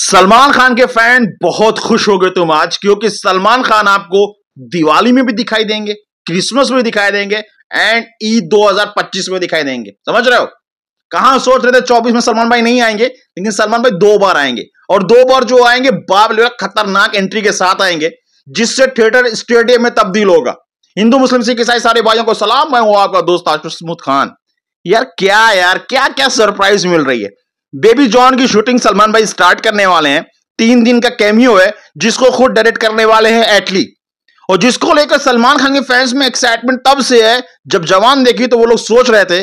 सलमान खान के फैन बहुत खुश हो गए तुम आज क्योंकि सलमान खान आपको दिवाली में भी दिखाई देंगे क्रिसमस में दिखाई देंगे एंड ईद 2025 में दिखाई देंगे समझ रहे हो कहा सोच रहे थे 24 में सलमान भाई नहीं आएंगे लेकिन सलमान भाई दो बार आएंगे और दो बार जो आएंगे बाप खतरनाक एंट्री के साथ आएंगे जिससे थिएटर स्टेडियम में तब्दील होगा हिंदू मुस्लिम सिख ईसाई सारे भाइयों को सलाम मैं हूं आपका दोस्त आशुष खान यार क्या यार क्या क्या सरप्राइज मिल रही है बेबी जॉन की शूटिंग सलमान भाई स्टार्ट करने वाले हैं तीन दिन का कैमियो है जिसको खुद डायरेक्ट करने वाले हैं एटली और जिसको लेकर सलमान खान के फैंस में एक्साइटमेंट तब से है जब जवान देखी तो वो लोग सोच रहे थे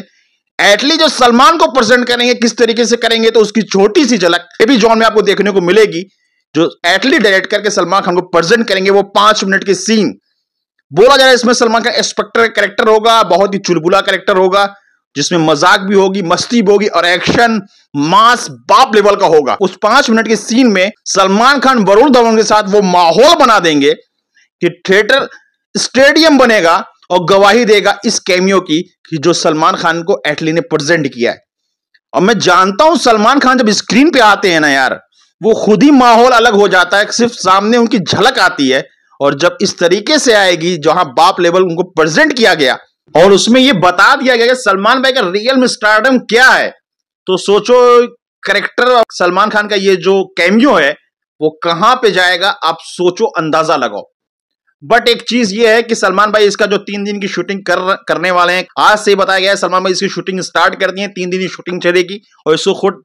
एटली जो सलमान को प्रेजेंट करेंगे किस तरीके से करेंगे तो उसकी छोटी सी झलक बेबी जॉन में आपको देखने को मिलेगी जो एटली डायरेक्ट करके सलमान खान को प्रेजेंट करेंगे वो पांच मिनट के सीन बोला जा रहा है इसमें सलमान खान एक्सपेक्टर कैरेक्टर होगा बहुत ही चुलबुला कैरेक्टर होगा जिसमें मजाक भी होगी मस्ती भी होगी और एक्शन मास बाप लेवल का होगा उस पांच मिनट के सीन में सलमान खान वरुण धवन के साथ वो माहौल बना देंगे कि थिएटर स्टेडियम बनेगा और गवाही देगा इस कैमियो की कि जो सलमान खान को एटली ने प्रेजेंट किया है और मैं जानता हूं सलमान खान जब स्क्रीन पे आते हैं ना यार वो खुद ही माहौल अलग हो जाता है सिर्फ सामने उनकी झलक आती है और जब इस तरीके से आएगी जहां बाप लेवल उनको प्रेजेंट किया गया और उसमें ये बता दिया गया कि सलमान भाई का रियल में स्टारडम क्या है तो सोचो करेक्टर सलमान खान का ये जो कैमियो है वो कहां पे जाएगा आप सोचो अंदाजा लगाओ बट एक चीज ये है कि सलमान भाई इसका जो तीन दिन की शूटिंग कर करने वाले हैं आज से बताया गया है सलमान भाई इसकी शूटिंग स्टार्ट कर दी है तीन दिन की शूटिंग चलेगी और इसको खुद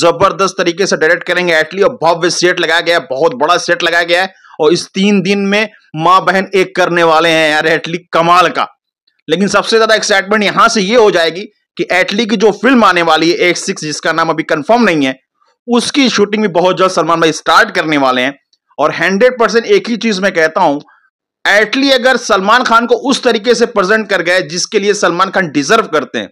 जबरदस्त तरीके से डायरेक्ट करेंगे एटली और भव्य सेट लगाया गया है बहुत बड़ा सेट लगाया गया है और इस तीन दिन में माँ बहन एक करने वाले हैं यार एटली कमाल का लेकिन सबसे ज्यादा एक्साइटमेंट यहां से ये हो जाएगी कि एटली की जो फिल्म आने वाली है एट सिक्स जिसका नाम अभी कंफर्म नहीं है उसकी शूटिंग भी बहुत जल्द सलमान भाई स्टार्ट करने वाले हैं और हंड्रेड परसेंट एक ही चीज मैं कहता हूं एटली अगर सलमान खान को उस तरीके से प्रेजेंट कर गए जिसके लिए सलमान खान डिजर्व करते हैं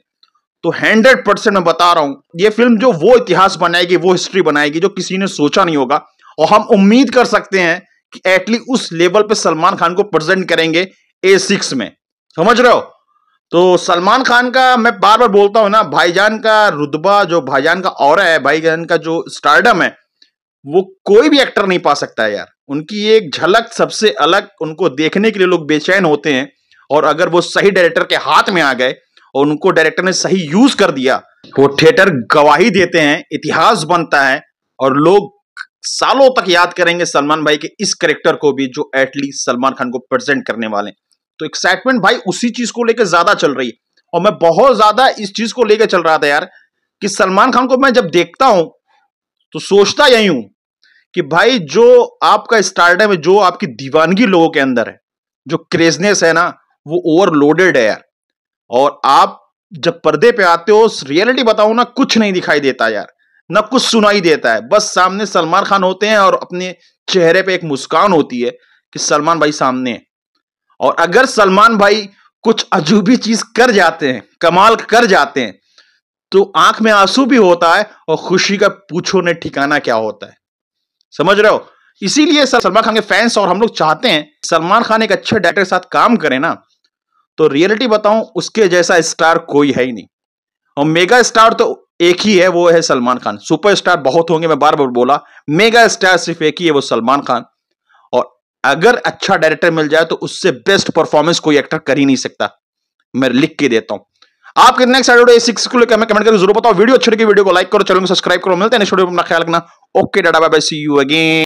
तो हंड्रेड परसेंट मैं बता रहा हूं ये फिल्म जो वो इतिहास बनाएगी वो हिस्ट्री बनाएगी जो किसी ने सोचा नहीं होगा और हम उम्मीद कर सकते हैं कि एटली उस लेवल पर सलमान खान को प्रेजेंट करेंगे ए सिक्स में समझ रहे हो तो सलमान खान का मैं बार बार बोलता हूं ना भाईजान का रुतबा जो भाईजान का और है भाईजान का जो स्टार्डम है वो कोई भी एक्टर नहीं पा सकता है यार उनकी एक झलक सबसे अलग उनको देखने के लिए लोग बेचैन होते हैं और अगर वो सही डायरेक्टर के हाथ में आ गए और उनको डायरेक्टर ने सही यूज कर दिया वो थिएटर गवाही देते हैं इतिहास बनता है और लोग सालों तक याद करेंगे सलमान भाई के इस करेक्टर को भी जो एटलीस्ट सलमान खान को प्रेजेंट करने वाले तो एक्साइटमेंट भाई उसी चीज को लेकर ज्यादा चल रही है और मैं बहुत ज्यादा इस चीज को लेकर चल रहा था यार कि सलमान खान को मैं जब देखता हूं तो सोचता यही हूं कि भाई जो आपका स्टार्टअप है जो आपकी दीवानगी लोगों के अंदर है जो क्रेजनेस है ना वो ओवरलोडेड है यार और आप जब पर्दे पे आते हो रियलिटी बताओ ना कुछ नहीं दिखाई देता यार ना कुछ सुनाई देता है बस सामने सलमान खान होते हैं और अपने चेहरे पे एक मुस्कान होती है कि सलमान भाई सामने है और अगर सलमान भाई कुछ अजूबी चीज कर जाते हैं कमाल कर जाते हैं तो आंख में आंसू भी होता है और खुशी का पूछो ने ठिकाना क्या होता है समझ रहे हो इसीलिए सलमान खान के फैंस और हम लोग चाहते हैं सलमान खान एक अच्छे डायरेक्टर के साथ काम करें ना तो रियलिटी बताऊं उसके जैसा स्टार कोई है ही नहीं और मेगा स्टार तो एक ही है वो है सलमान खान सुपर स्टार बहुत होंगे मैं बार बार बोला मेगा स्टार सिर्फ एक ही है वो सलमान खान अगर अच्छा डायरेक्टर मिल जाए तो उससे बेस्ट परफॉर्मेंस कोई एक्टर कर ही नहीं सकता मैं लिख के देता हूं आपके कितने सैटरडे सिक्स को लेकर हमें कमेंट करके जरूर बताओ वीडियो अच्छी लगी वीडियो को लाइक करो चैनल को सब्सक्राइब करो मिलते हैं अपना ख्याल रखना ओके डाटा bye bye see you again